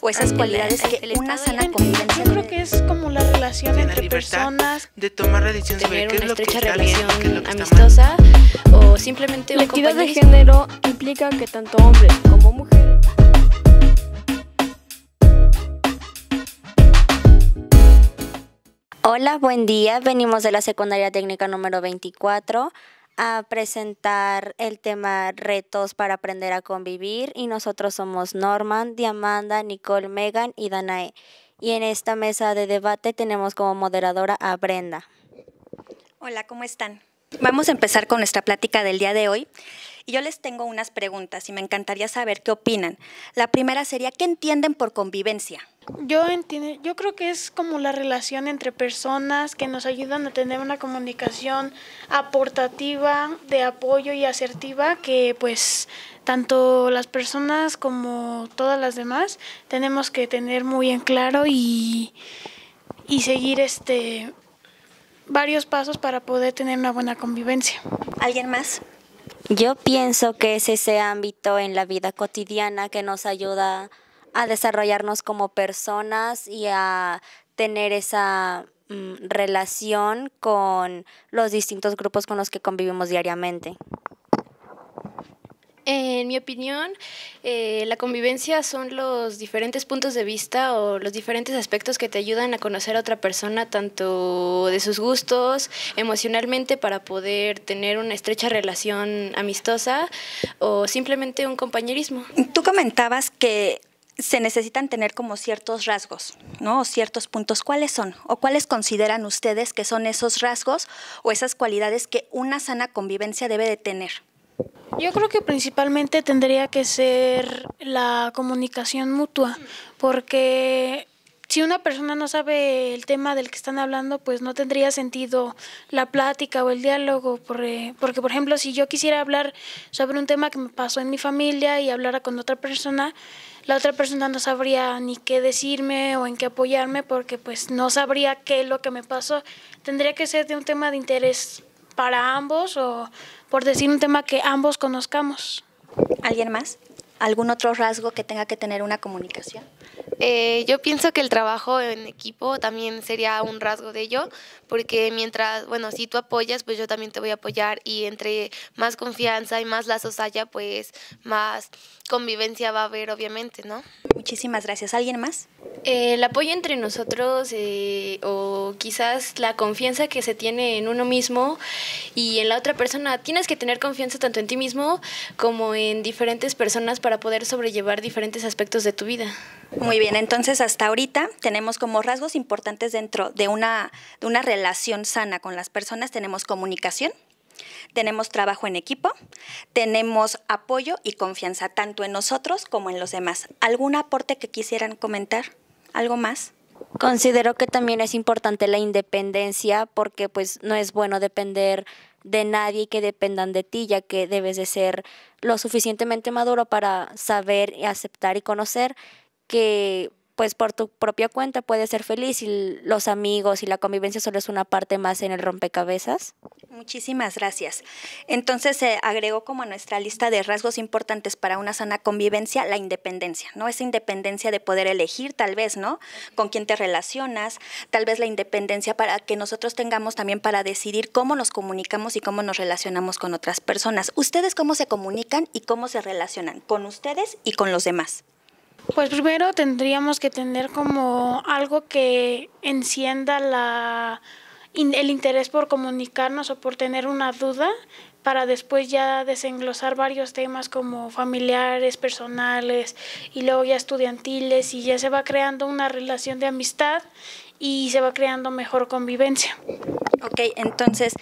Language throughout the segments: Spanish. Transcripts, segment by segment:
o esas cualidades que el una sana convivencia. Yo creo que es como la relación entre personas, de tomar la decisión tener una estrecha relación amistosa o simplemente la equidad de género implica que tanto hombres como mujeres Hola, buen día. Venimos de la secundaria técnica número 24 a presentar el tema retos para aprender a convivir y nosotros somos Norman, Diamanda, Nicole, Megan y Danae. Y en esta mesa de debate tenemos como moderadora a Brenda. Hola, ¿cómo están? Vamos a empezar con nuestra plática del día de hoy yo les tengo unas preguntas y me encantaría saber qué opinan. La primera sería, ¿qué entienden por convivencia? Yo entiendo, yo creo que es como la relación entre personas que nos ayudan a tener una comunicación aportativa, de apoyo y asertiva que pues tanto las personas como todas las demás tenemos que tener muy en claro y, y seguir este varios pasos para poder tener una buena convivencia. ¿Alguien más? Yo pienso que es ese ámbito en la vida cotidiana que nos ayuda a desarrollarnos como personas y a tener esa mm, relación con los distintos grupos con los que convivimos diariamente. En mi opinión, eh, la convivencia son los diferentes puntos de vista o los diferentes aspectos que te ayudan a conocer a otra persona, tanto de sus gustos, emocionalmente, para poder tener una estrecha relación amistosa o simplemente un compañerismo. Tú comentabas que se necesitan tener como ciertos rasgos, ¿no? O ciertos puntos. ¿Cuáles son? ¿O cuáles consideran ustedes que son esos rasgos o esas cualidades que una sana convivencia debe de tener? Yo creo que principalmente tendría que ser la comunicación mutua, porque si una persona no sabe el tema del que están hablando, pues no tendría sentido la plática o el diálogo, eh, porque, por ejemplo, si yo quisiera hablar sobre un tema que me pasó en mi familia y hablara con otra persona, la otra persona no sabría ni qué decirme o en qué apoyarme, porque pues no sabría qué es lo que me pasó. Tendría que ser de un tema de interés para ambos o por decir un tema que ambos conozcamos. ¿Alguien más? ¿Algún otro rasgo que tenga que tener una comunicación? Eh, yo pienso que el trabajo en equipo también sería un rasgo de ello, porque mientras, bueno, si tú apoyas, pues yo también te voy a apoyar y entre más confianza y más lazos haya, pues más convivencia va a haber, obviamente, ¿no? Muchísimas gracias. ¿Alguien más? Eh, el apoyo entre nosotros eh, o quizás la confianza que se tiene en uno mismo y en la otra persona. Tienes que tener confianza tanto en ti mismo como en diferentes personas para poder sobrellevar diferentes aspectos de tu vida. Muy bien, entonces hasta ahorita tenemos como rasgos importantes dentro de una, una relación sana con las personas, tenemos comunicación, tenemos trabajo en equipo, tenemos apoyo y confianza tanto en nosotros como en los demás. ¿Algún aporte que quisieran comentar? ¿Algo más? Considero que también es importante la independencia porque pues no es bueno depender de nadie y que dependan de ti, ya que debes de ser lo suficientemente maduro para saber y aceptar y conocer que pues por tu propia cuenta puedes ser feliz y los amigos y la convivencia solo es una parte más en el rompecabezas. Muchísimas gracias. Entonces se agregó como a nuestra lista de rasgos importantes para una sana convivencia la independencia, ¿no? Esa independencia de poder elegir tal vez, ¿no? Con quién te relacionas, tal vez la independencia para que nosotros tengamos también para decidir cómo nos comunicamos y cómo nos relacionamos con otras personas. ¿Ustedes cómo se comunican y cómo se relacionan con ustedes y con los demás? Pues primero tendríamos que tener como algo que encienda la, el interés por comunicarnos o por tener una duda para después ya desenglosar varios temas como familiares, personales y luego ya estudiantiles y ya se va creando una relación de amistad y se va creando mejor convivencia. Ok, entonces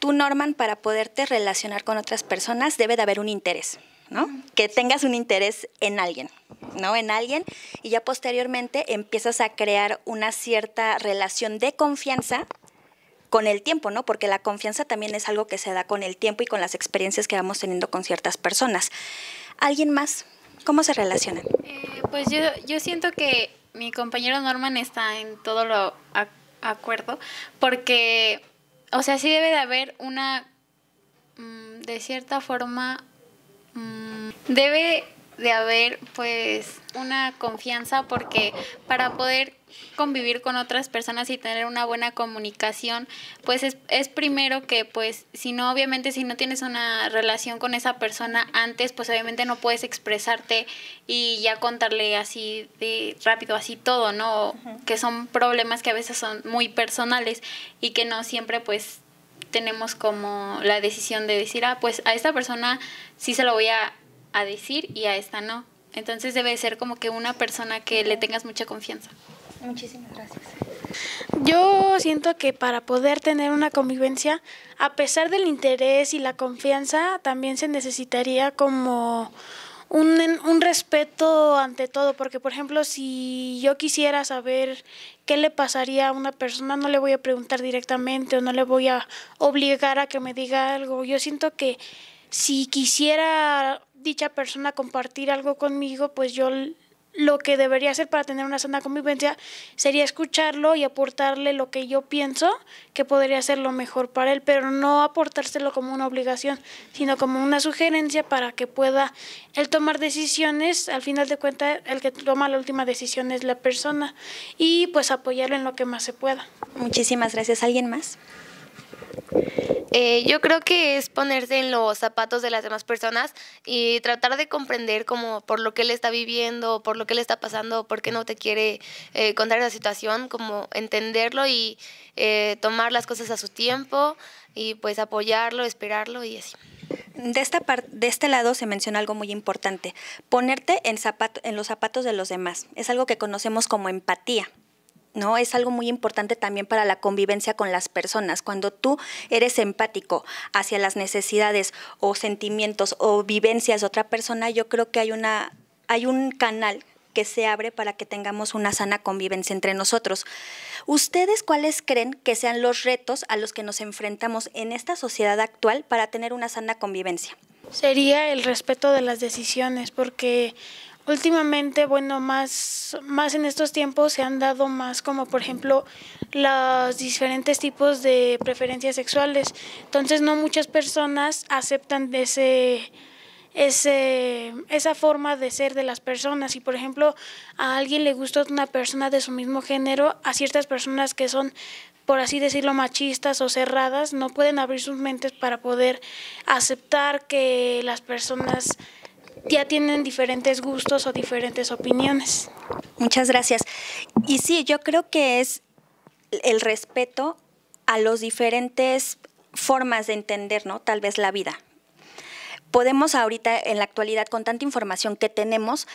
tú, Norman, para poderte relacionar con otras personas debe de haber un interés. ¿no? Que tengas un interés en alguien, ¿no? En alguien y ya posteriormente empiezas a crear una cierta relación de confianza con el tiempo, ¿no? Porque la confianza también es algo que se da con el tiempo y con las experiencias que vamos teniendo con ciertas personas. ¿Alguien más? ¿Cómo se relacionan? Eh, pues yo, yo siento que mi compañero Norman está en todo lo acuerdo, porque, o sea, sí debe de haber una, mm, de cierta forma, Mm, debe de haber pues una confianza porque para poder convivir con otras personas y tener una buena comunicación pues es, es, primero que pues si no obviamente si no tienes una relación con esa persona antes pues obviamente no puedes expresarte y ya contarle así de rápido así todo no que son problemas que a veces son muy personales y que no siempre pues tenemos como la decisión de decir, ah, pues a esta persona sí se lo voy a, decir y a esta no. Entonces debe ser como que una persona que le tengas mucha confianza. Muchísimas gracias. Yo siento que para poder tener una convivencia, a pesar del interés y la confianza, también se necesitaría como un, un respeto ante todo, porque por ejemplo, si yo quisiera saber qué le pasaría a una persona, no le voy a preguntar directamente o no le voy a obligar a que me diga algo. Yo siento que si quisiera dicha persona compartir algo conmigo, pues yo lo que debería hacer para tener una sana convivencia sería escucharlo y aportarle lo que yo pienso que podría ser lo mejor para él, pero no aportárselo como una obligación, sino como una sugerencia para que pueda él tomar decisiones. Al final de cuentas, el que toma la última decisión es la persona y pues apoyarlo en lo que más se pueda. Muchísimas gracias. ¿Alguien más? Eh, yo creo que es ponerse en los zapatos de las demás personas y tratar de comprender como por lo que él está viviendo, por lo que le está pasando, por qué no te quiere eh, contar esa situación, como entenderlo y eh, tomar las cosas a su tiempo y pues apoyarlo, esperarlo y así. De, esta de este lado se menciona algo muy importante, ponerte en, zapato, en los zapatos de los demás. Es algo que conocemos como empatía. ¿no? Es algo muy importante también para la convivencia con las personas. Cuando tú eres empático hacia las necesidades o sentimientos o vivencias de otra persona, yo creo que hay una hay un canal que se abre para que tengamos una sana convivencia entre nosotros. ¿Ustedes cuáles creen que sean los retos a los que nos enfrentamos en esta sociedad actual para tener una sana convivencia? Sería el respeto de las decisiones, porque últimamente, bueno, más, más en estos tiempos se han dado más como por ejemplo los diferentes tipos de preferencias sexuales. Entonces no muchas personas aceptan ese, ese, esa forma de ser de las personas. Y, por ejemplo a alguien le gusta una persona de su mismo género, a ciertas personas que son por así decirlo, machistas o cerradas, no pueden abrir sus mentes para poder aceptar que las personas ya tienen diferentes gustos o diferentes opiniones. Muchas gracias. Y sí, yo creo que es el respeto a las diferentes formas de entender, ¿no? Tal vez la vida. Podemos ahorita, en la actualidad, con tanta información que tenemos,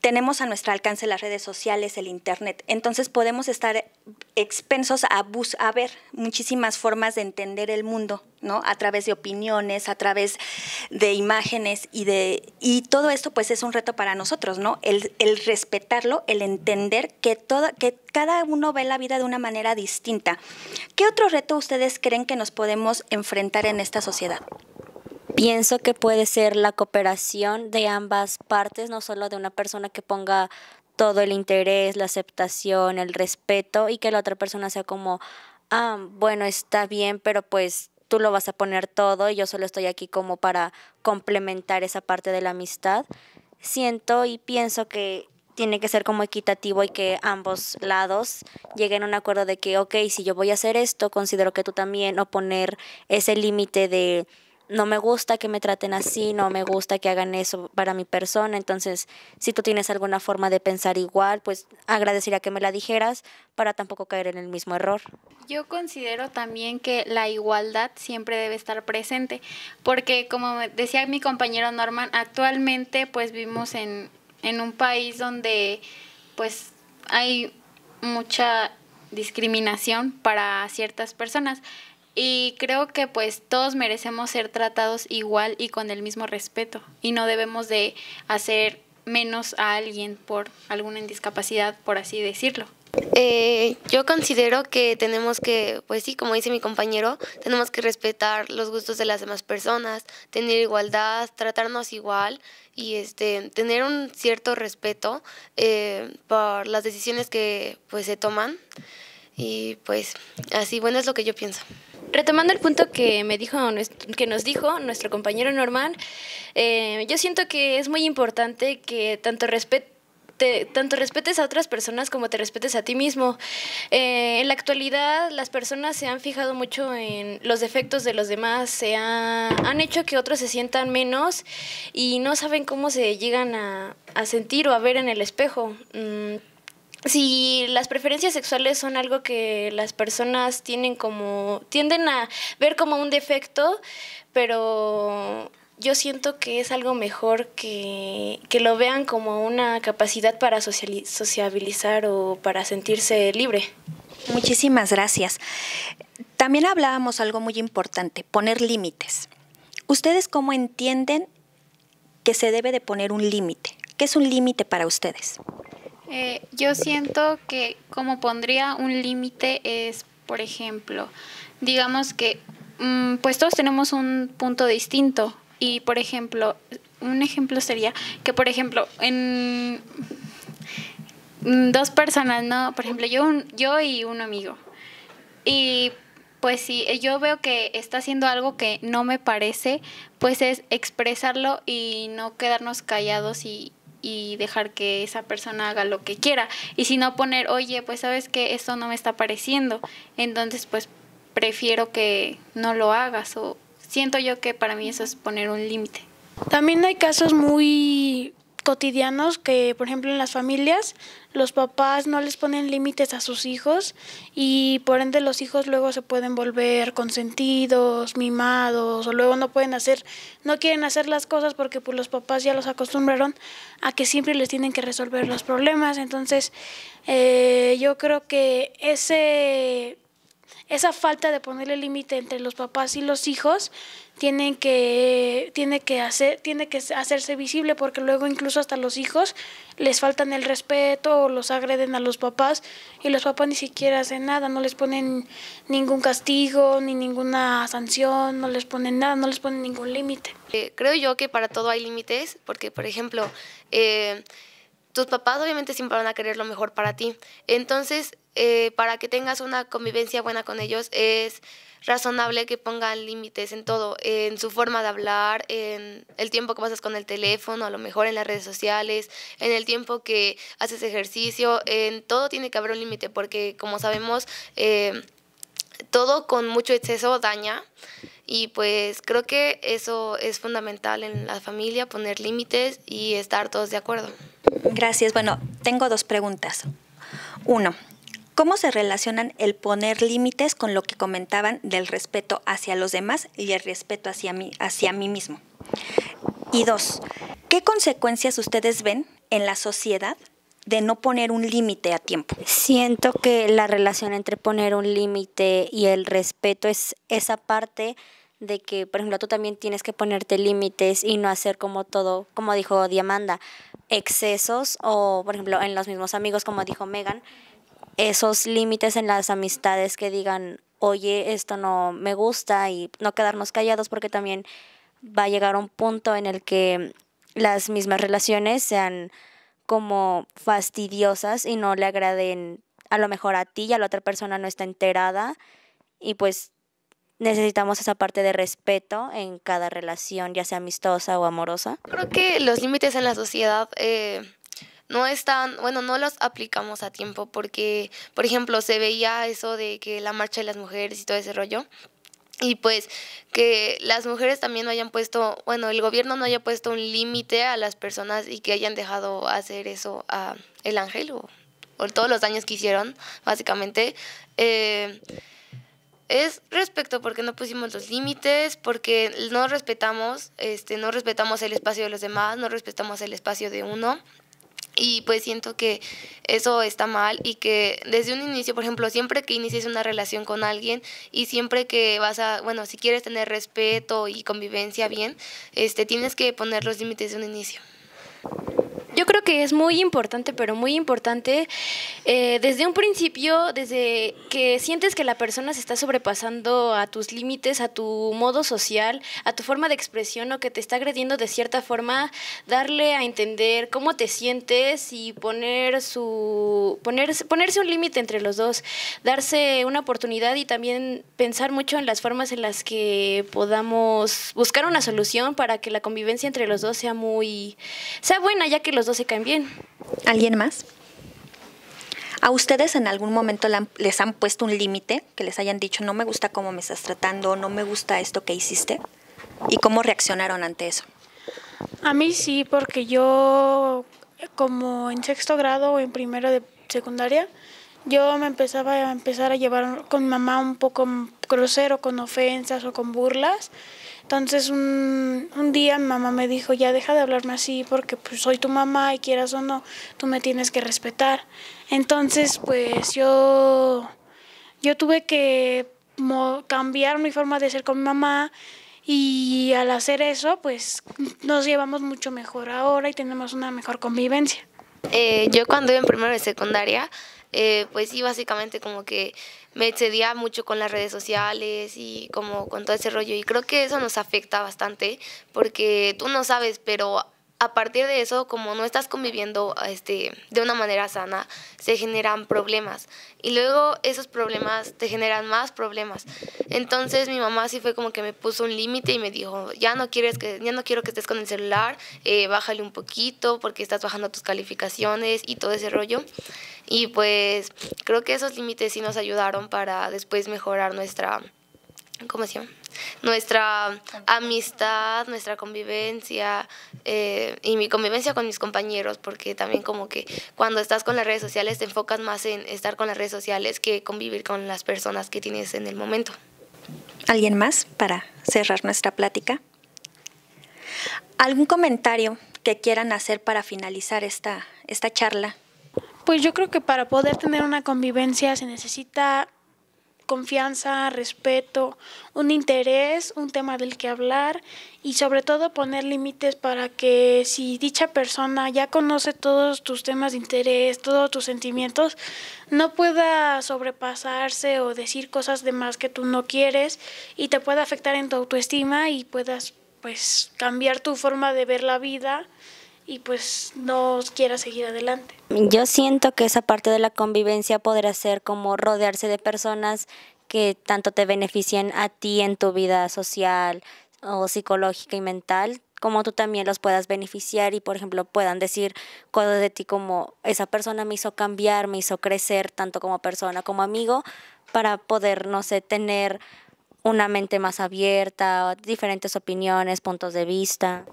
tenemos a nuestro alcance las redes sociales, el Internet. Entonces podemos estar expensos a, ver muchísimas formas de entender el mundo, ¿no? A través de opiniones, a través de imágenes y de... Y todo esto pues es un reto para nosotros, ¿no? El, respetarlo, el entender que, que cada uno ve la vida de una manera distinta. ¿Qué otro reto ustedes creen que nos podemos enfrentar en esta sociedad? Pienso que puede ser la cooperación de ambas partes, no solo de una persona que ponga todo el interés, la aceptación, el respeto y que la otra persona sea como, ah, bueno, está bien, pero pues tú lo vas a poner todo y yo solo estoy aquí como para complementar esa parte de la amistad. Siento y pienso que tiene que ser como equitativo y que ambos lados lleguen a un acuerdo de que, ok, si yo voy a hacer esto, considero que tú también, o ese límite de no me gusta que me traten así, no me gusta que hagan eso para mi persona. Entonces, si tú tienes alguna forma de pensar igual, pues agradecería que me la dijeras para tampoco caer en el mismo error. Yo considero también que la igualdad siempre debe estar presente, porque como decía mi compañero Norman, actualmente pues vivimos en, en un país donde pues hay mucha discriminación para ciertas personas. Y creo que pues todos merecemos ser tratados igual y con el mismo respeto. Y no debemos de hacer menos a alguien por alguna discapacidad, por así decirlo. Eh, yo considero que tenemos que, pues sí, como dice mi compañero, tenemos que respetar los gustos de las demás personas, tener igualdad, tratarnos igual y este, tener un cierto respeto eh, por las decisiones que pues, se toman. Y pues así, bueno, es lo que yo pienso retomando el punto que me dijo que nos dijo nuestro compañero Norman, eh, yo siento que es muy importante que tanto tanto respetes a otras personas como te respetes a ti mismo. Eh, en la actualidad las personas se han fijado mucho en los defectos de los demás, se han hecho que otros se sientan menos y no saben cómo se llegan a, sentir o a ver en el espejo. Mm, si las preferencias sexuales son algo que las personas tienen como tienden a ver como un defecto, pero yo siento que es algo mejor que, lo vean como una capacidad para sociabilizar o para sentirse libre. Muchísimas gracias. También hablábamos algo muy importante, poner límites. ¿Ustedes cómo entienden que se debe de poner un límite? ¿Qué es un límite para ustedes? Eh, yo siento que como pondría un límite es, por ejemplo, digamos que mm, pues todos tenemos un punto distinto y, por ejemplo, un ejemplo sería que, por ejemplo, en mm, dos personas, ¿no? Por ejemplo, yo, yo y un amigo. Y pues si yo veo que está haciendo algo que no me parece, pues es expresarlo y no quedarnos callados y, y dejar que esa persona haga lo que quiera. Y si no poner, oye, pues sabes que esto no me está pareciendo, entonces pues prefiero que no lo hagas o siento yo que para mí eso es poner un límite. También hay casos muy cotidianos que, por ejemplo, en las familias los papás no les ponen límites a sus hijos y por ende los hijos luego se pueden volver consentidos, mimados o luego no pueden hacer, no quieren hacer las cosas porque pues, los papás ya los acostumbraron a que siempre les tienen que resolver los problemas. Entonces, eh, yo creo que ese esa falta de ponerle límite entre los papás y los hijos que, tiene, que hacer, tiene que hacerse visible porque luego incluso hasta los hijos les faltan el respeto o los agreden a los papás y los papás ni siquiera hacen nada, no les ponen ningún castigo ni ninguna sanción, no les ponen nada, no les ponen ningún límite. Eh, creo yo que para todo hay límites porque, por ejemplo, eh, tus papás obviamente siempre van a querer lo mejor para ti. Entonces, eh, para que tengas una convivencia buena con ellos es razonable que pongan límites en todo, en su forma de hablar, en el tiempo que pasas con el teléfono, a lo mejor en las redes sociales, en el tiempo que haces ejercicio, en todo tiene que haber un límite porque como sabemos, eh, todo con mucho exceso daña y pues creo que eso es fundamental en la familia, poner límites y estar todos de acuerdo. Gracias. Bueno, tengo dos preguntas. Uno, cómo se relacionan el poner límites con lo que comentaban del respeto hacia los demás y el respeto hacia mí, hacia mí mismo. Y dos, ¿qué consecuencias ustedes ven en la sociedad de no poner un límite a tiempo? Siento que la relación entre poner un límite y el respeto es esa parte de que, por ejemplo, tú también tienes que ponerte límites y no hacer como todo, como dijo Diamanda, excesos o, por ejemplo, en los mismos amigos, como dijo Megan, esos límites en las amistades que digan, oye, esto no me gusta y no quedarnos callados porque también va a llegar un punto en el que las mismas relaciones sean como fastidiosas y no le agraden a lo mejor a ti y a la otra persona no está enterada y pues necesitamos esa parte de respeto en cada relación, ya sea amistosa o amorosa. Creo que los límites en la sociedad eh, no están, bueno, no los aplicamos a tiempo porque, por ejemplo, se veía eso de que la marcha de las mujeres y todo ese rollo. Y pues que las mujeres también no hayan puesto, bueno, el gobierno no haya puesto un límite a las personas y que hayan dejado hacer eso a el ángel o, todos los daños que hicieron, básicamente. Eh, es respecto porque no pusimos los límites, porque no respetamos, este, no respetamos el espacio de los demás, no respetamos el espacio de uno. Y pues siento que eso está mal y que desde un inicio, por ejemplo, siempre que inicies una relación con alguien y siempre que vas a, bueno, si quieres tener respeto y convivencia bien, este, tienes que poner los límites de un inicio. Yo creo que es muy importante, pero muy importante, eh, desde un principio, desde que sientes que la persona se está sobrepasando a tus límites, a tu modo social, a tu forma de expresión o que te está agrediendo de cierta forma, darle a entender cómo te sientes y poner su, ponerse un límite entre los dos, darse una oportunidad y también pensar mucho en las formas en las que podamos buscar una solución para que la convivencia entre los dos sea muy, sea buena, ya que los se caen bien. ¿Alguien más? ¿A ustedes en algún momento les han puesto un límite que les hayan dicho no me gusta cómo me estás tratando, no me gusta esto que hiciste? ¿Y cómo reaccionaron ante eso? A mí sí, porque yo como en sexto grado o en primero de secundaria, yo me empezaba a empezar a llevar con mamá un poco grosero, con ofensas o con burlas. Entonces un, día mi mamá me dijo, ya deja de hablarme así porque pues soy tu mamá y quieras o no, tú me tienes que respetar. Entonces pues yo, yo tuve que cambiar mi forma de ser con mi mamá y al hacer eso pues nos llevamos mucho mejor ahora y tenemos una mejor convivencia. Eh, yo cuando iba en primero de secundaria eh, pues sí, básicamente como que me excedía mucho con las redes sociales y como con todo ese rollo. Y creo que eso nos afecta bastante porque tú no sabes, pero a partir de eso, como no estás conviviendo este, de una manera sana, se generan problemas. Y luego esos problemas te generan más problemas. Entonces mi mamá sí fue como que me puso un límite y me dijo, ya no, quieres que, ya no quiero que estés con el celular, eh, bájale un poquito porque estás bajando tus calificaciones y todo ese rollo. Y pues creo que esos límites sí nos ayudaron para después mejorar nuestra, ¿cómo se llama? nuestra amistad, nuestra convivencia eh, y mi convivencia con mis compañeros, porque también como que cuando estás con las redes sociales te enfocas más en estar con las redes sociales que convivir con las personas que tienes en el momento. ¿Alguien más para cerrar nuestra plática? ¿Algún comentario que quieran hacer para finalizar esta, esta charla? Pues yo creo que para poder tener una convivencia se necesita confianza, respeto, un interés, un tema del que hablar y sobre todo poner límites para que si dicha persona ya conoce todos tus temas de interés, todos tus sentimientos, no pueda sobrepasarse o decir cosas de más que tú no quieres y te pueda afectar en tu autoestima y puedas pues cambiar tu forma de ver la vida y pues no quiera seguir adelante. Yo siento que esa parte de la convivencia podrá ser como rodearse de personas que tanto te beneficien a ti en tu vida social o psicológica y mental, como tú también los puedas beneficiar y, por ejemplo, puedan decir cosas de ti como esa persona me hizo cambiar, me hizo crecer tanto como persona como amigo para poder, no sé, tener una mente más abierta, diferentes opiniones, puntos de vista.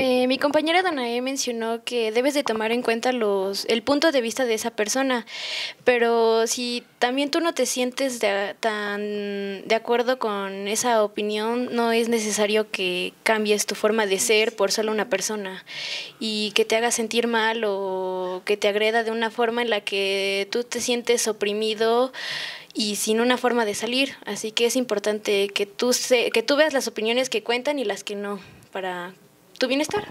Eh, mi compañera Danae mencionó que debes de tomar en cuenta los, el punto de vista de esa persona, pero si también tú no te sientes tan de acuerdo con esa opinión, no es necesario que cambies tu forma de ser por solo una persona y que te haga sentir mal o que te agreda de una forma en la que tú te sientes oprimido y sin una forma de salir. Así que es importante que tú, se, que tú veas las opiniones que cuentan y las que no para tu bienestar.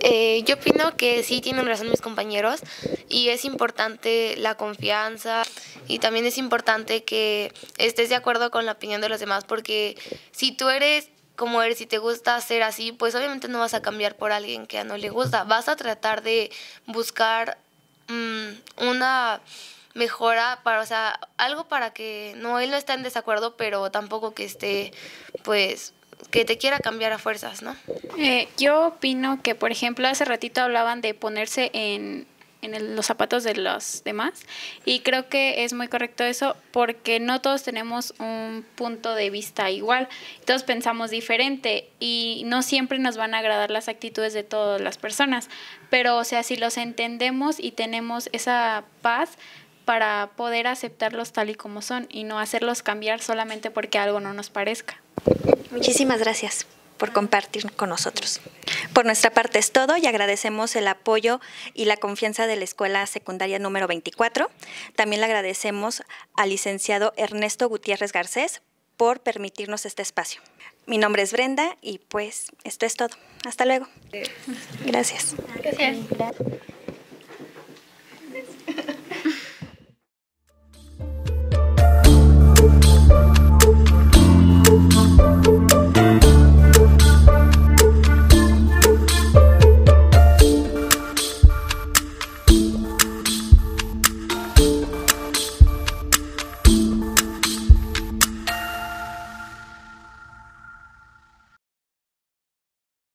Eh, yo opino que sí tienen razón mis compañeros y es importante la confianza y también es importante que estés de acuerdo con la opinión de los demás porque si tú eres como eres y te gusta ser así, pues obviamente no vas a cambiar por alguien que a no le gusta, vas a tratar de buscar mm, una mejora para, o sea, algo para que no él no esté en desacuerdo, pero tampoco que esté pues que te quiera cambiar a fuerzas, ¿no? Eh, yo opino que, por ejemplo, hace ratito hablaban de ponerse en, los zapatos de los demás y creo que es muy correcto eso porque no todos tenemos un punto de vista igual, todos pensamos diferente y no siempre nos van a agradar las actitudes de todas las personas, pero o sea, si los entendemos y tenemos esa paz para poder aceptarlos tal y como son y no hacerlos cambiar solamente porque algo no nos parezca. Muchísimas gracias por compartir con nosotros. Por nuestra parte es todo y agradecemos el apoyo y la confianza de la Escuela Secundaria número 24. También le agradecemos al licenciado Ernesto Gutiérrez Garcés por permitirnos este espacio. Mi nombre es Brenda y pues esto es todo. Hasta luego. Gracias. Gracias.